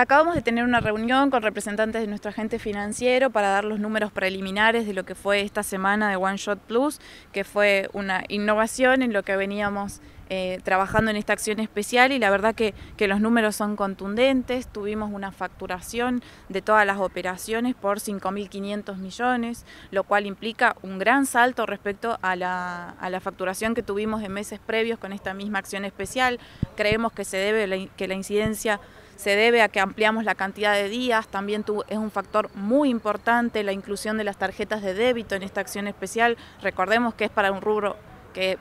Acabamos de tener una reunión con representantes de nuestro agente financiero para dar los números preliminares de lo que fue esta semana de One Shot Plus, que fue una innovación en lo que veníamos eh, trabajando en esta acción especial y la verdad que, los números son contundentes, tuvimos una facturación de todas las operaciones por 5.500 millones, lo cual implica un gran salto respecto a la, facturación que tuvimos en meses previos con esta misma acción especial. Creemos que se debe que la incidencia se debe a que ampliamos la cantidad de días, también es un factor muy importante la inclusión de las tarjetas de débito en esta acción especial, recordemos que es para un rubro que,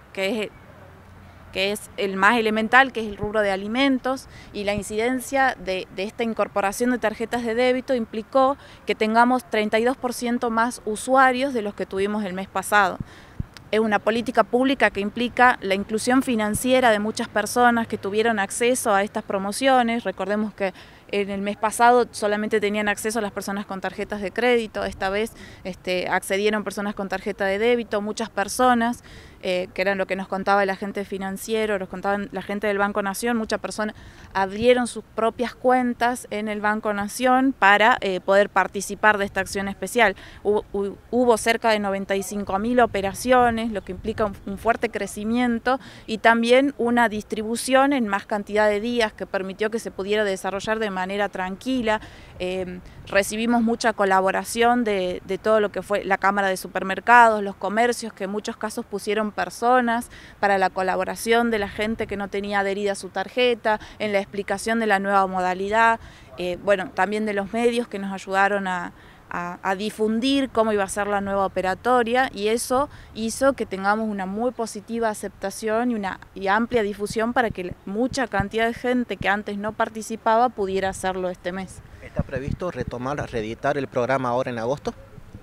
es el más elemental, que es el rubro de alimentos, y la incidencia de, de esta incorporación de tarjetas de débito implicó que tengamos 32% más usuarios de los que tuvimos el mes pasado es una política pública que implica la inclusión financiera de muchas personas que tuvieron acceso a estas promociones. Recordemos que en el mes pasado solamente tenían acceso a las personas con tarjetas de crédito, esta vez este, accedieron personas con tarjeta de débito, muchas personas. Eh, que eran lo que nos contaba el agente financiero, nos contaban la gente del Banco Nación, muchas personas abrieron sus propias cuentas en el Banco Nación para eh, poder participar de esta acción especial. Hubo, cerca de 95.000 operaciones, lo que implica un, fuerte crecimiento y también una distribución en más cantidad de días que permitió que se pudiera desarrollar de manera tranquila. Em, recibimos mucha colaboración de, de todo lo que fue la Cámara de Supermercados, los comercios, que en muchos casos pusieron personas, para la colaboración de la gente que no tenía adherida su tarjeta, en la explicación de la nueva modalidad, eh, bueno, también de los medios que nos ayudaron a, difundir cómo iba a ser la nueva operatoria y eso hizo que tengamos una muy positiva aceptación y una amplia difusión para que mucha cantidad de gente que antes no participaba pudiera hacerlo este mes. ¿Está previsto retomar, reeditar el programa ahora en agosto?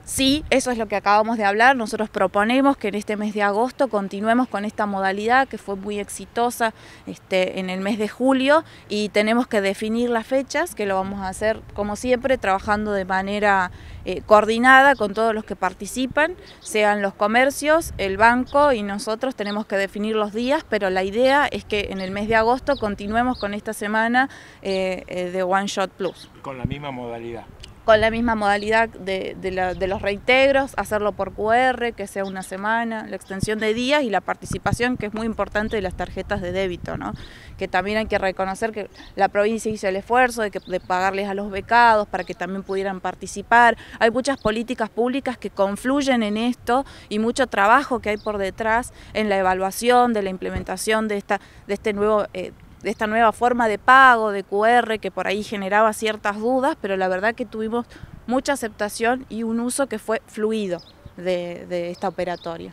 Sí, eso es lo que acabamos de hablar. Nosotros proponemos que en este mes de agosto continuemos con esta modalidad que fue muy exitosa este, en el mes de julio y tenemos que definir las fechas, que lo vamos a hacer como siempre, trabajando de manera eh, coordinada con todos los que participan, sean los comercios, el banco y nosotros tenemos que definir los días, pero la idea es que en el mes de agosto continuemos con esta semana eh, eh, de One Shot Plus. Con la misma modalidad con la misma modalidad de, los reintegros, hacerlo por QR, que sea una semana, la extensión de días y la participación, que es muy importante, de las tarjetas de débito, ¿no? que también hay que reconocer que la provincia hizo el esfuerzo de, pagarles a los becados para que también pudieran participar. Hay muchas políticas públicas que confluyen en esto y mucho trabajo que hay por detrás en la evaluación de la implementación de, este nuevo... Eh, de esta nueva forma de pago, de QR, que por ahí generaba ciertas dudas, pero la verdad que tuvimos mucha aceptación y un uso que fue fluido de, de esta operatoria.